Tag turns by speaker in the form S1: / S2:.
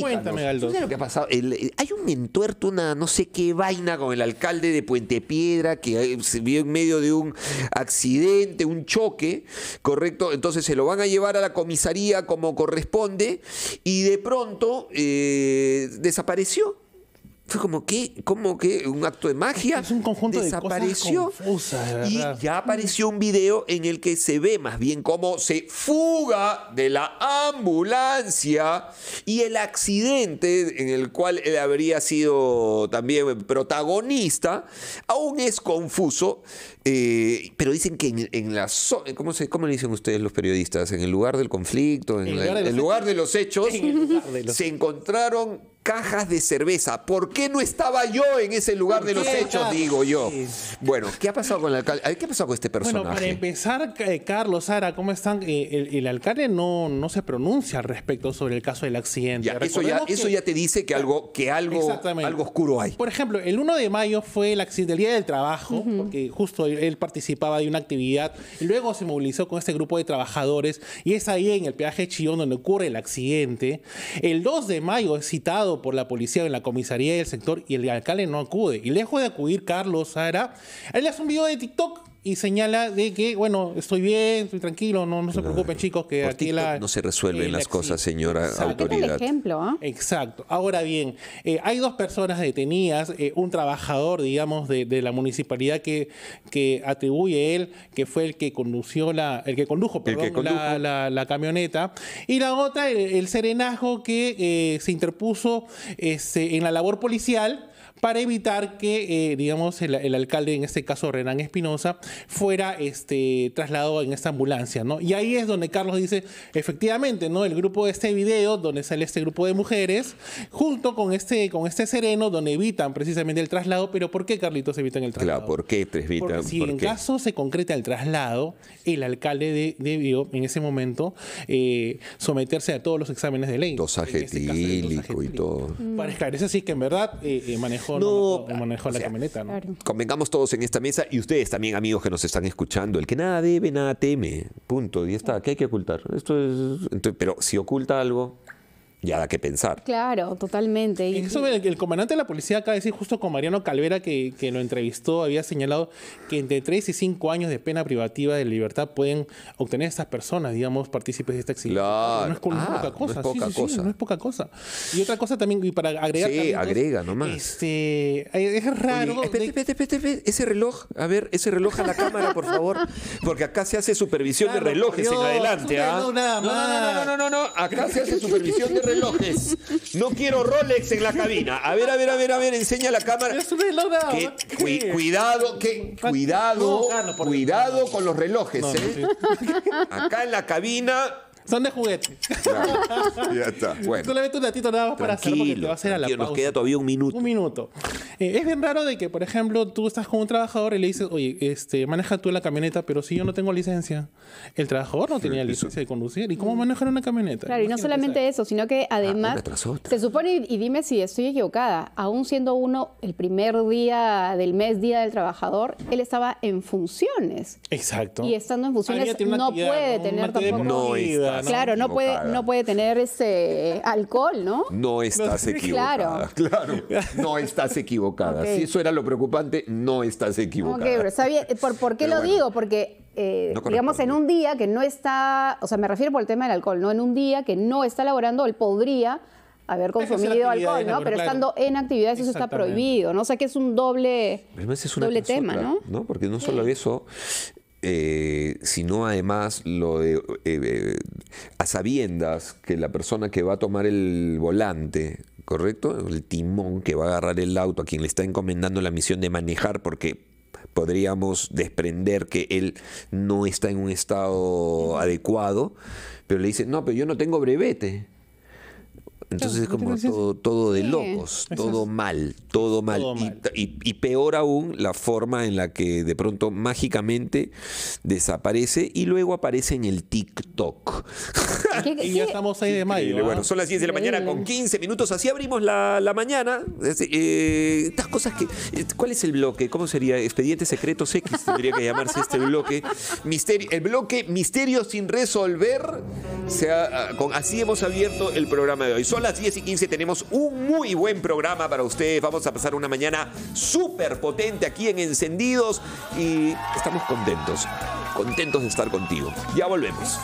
S1: Cuéntame, ha pasado? Eh, hay un entuerto, una no sé qué vaina con el alcalde de Puente Piedra que eh, se vio en medio de un accidente, un choque, ¿correcto? Entonces se lo van a llevar a la comisaría como corresponde y de pronto eh, desapareció. Fue como que, como que un acto de magia. un conjunto desapareció, Y ya apareció un video en el que se ve más bien cómo se fuga de la ambulancia y el accidente en el cual él habría sido también protagonista, aún es confuso, eh, pero dicen que en, la zona, ¿cómo, le dicen ustedes los periodistas? En el lugar del conflicto, en el, lugar, de los hechos, se encontraron cajas de cerveza. ¿Por qué no estaba yo en ese lugar de los hechos, digo yo? Bueno, ¿qué ha pasado con el alcalde? ¿Qué ha pasado con este personaje? Bueno, para
S2: empezar, eh, Carlos, Sara, ¿cómo están? Eh, el, alcalde no, no se pronuncia al respecto sobre el caso del accidente. eso, ya, ya
S1: te dice que algo, que algo,
S2: algo oscuro hay. Por ejemplo, el 1 de mayo fue el, accidente, día del trabajo, porque justo él, participaba de una actividad, luego se movilizó con este grupo de trabajadores, y es ahí en el peaje Chillón donde ocurre el accidente. El 2 de mayo citado por la policía en la comisaría del sector y el alcalde no acude. Y lejos de acudir Carlos Sara, él hace un video de TikTok y señala de que, bueno, estoy bien, estoy tranquilo, no, no se preocupen chicos, que
S1: aquí la... No se resuelven eh, las cosas, señora autoridad.
S2: ejemplo, ¿ah? Exacto. Ahora bien, eh, hay dos personas detenidas, eh, un trabajador, digamos, de, la municipalidad que, que atribuye él, que fue el que condució la, el que condujo, La, camioneta, y la otra, el, el serenazgo que se interpuso este, en la labor policial para evitar que, eh, digamos, el, alcalde, en este caso Renan Espinosa, fuera este, trasladado en esta ambulancia, ¿no? Y ahí es donde Carlos dice, efectivamente, ¿no? El grupo de este video, donde sale este grupo de mujeres, junto con este, con este sereno, donde evitan precisamente el traslado, pero ¿por qué, Carlitos, evitan el traslado? Claro, ¿por qué tres evitan? Porque si en caso se concreta el traslado, el alcalde debió, en ese momento, eh, someterse a todos los exámenes de ley. Dosaje este y todo. Mm. Para esclarecer si que en verdad... Eh, eh manejó, no, la camioneta. ¿no?
S1: Convengamos todos en esta mesa y ustedes también, amigos que nos están escuchando. El que nada debe, nada teme. Punto. Y está. ¿Qué hay que ocultar? Esto es. pero si oculta algo, ya da que pensar.
S2: Claro, totalmente. Eso, el, comandante de la policía acá decir, justo con Mariano Calvera, que, que, lo entrevistó, había señalado que entre 3 y 5 años de pena privativa de libertad pueden obtener estas personas, digamos, partícipes de este accidente Claro. No es, poca cosa. No es ah, poca, cosa. no es poca cosa. Y otra cosa también, y para agregar. Sí, agrega nomás. Este, eh, es
S1: raro. Ese reloj, a ver, ese reloj a la cámara, por favor. Porque acá se hace supervisión de relojes en adelante. ¿ah? No, nada más. Gracias se hace supervisión de relojes. No quiero Rolex en la cabina. A ver, a ver, a ver, a ver, enseña la cámara. cuidado, qué cuidado, ah, cuidado con los relojes. ¿eh? Acá en la cabina son de juguete.
S2: ya está. Bueno. Tú le un ratito nada más para hacer porque te va a hacer la Nos queda todavía un minuto. Un minuto. Eh, es bien raro de que, por ejemplo, tú estás con un trabajador y le dices, oye, este, maneja tú la camioneta, pero si yo no tengo licencia. El trabajador no tenía licencia de conducir. ¿Y cómo manejar una camioneta? Claro, y no solamente
S1: eso, sino que ah, además, se supone, y dime si estoy equivocada, aún siendo uno el primer día del mes, día del trabajador, él estaba en funciones.
S2: Exacto. Y
S1: estando en funciones no puede tener tampoco... No está, claro, no puede, no puede tener ese alcohol, ¿no? No estás equivocada. Claro. claro. No estás equivocada si eso era lo preocupante, no estás equivocada. pero eh, ¿por, ¿por, qué lo digo? Porque, eh, digamos, en un día que no está, o sea, me refiero por el tema del alcohol, no en un día que no está laborando, él podría haber consumido alcohol, ¿no? Pero estando en actividades eso está prohibido, ¿no? O sea que es un doble, doble tema, ¿no? Porque no solo eso, eh, sino además lo de, a sabiendas que la persona que va a tomar el volante ¿correcto? El timón que va a agarrar el auto, a quien le está encomendando la misión de manejar, porque podríamos desprender que él no está en un estado adecuado, pero le dice, no, pero yo no tengo brevete. Entonces es como todo, todo de locos, todo mal, todo mal. Y, peor aún la forma en la que de pronto mágicamente desaparece y luego aparece en el TikTok.
S2: y ya estamos ahí de mayo. ¿eh? Bueno,
S1: son las 10 de la mañana con 15 minutos. Así abrimos la, mañana. Eh, estas cosas que... Eh, ¿Cuál es el bloque? ¿Cómo sería? expediente Secretos X tendría que llamarse este bloque. Misterio, el bloque misterio sin resolver Ah, con, así hemos abierto el programa de hoy. Son las 10 y 15, tenemos un muy buen programa para ustedes. Vamos a pasar una mañana súper potente aquí en Encendidos y estamos contentos, contentos de estar contigo. Ya volvemos.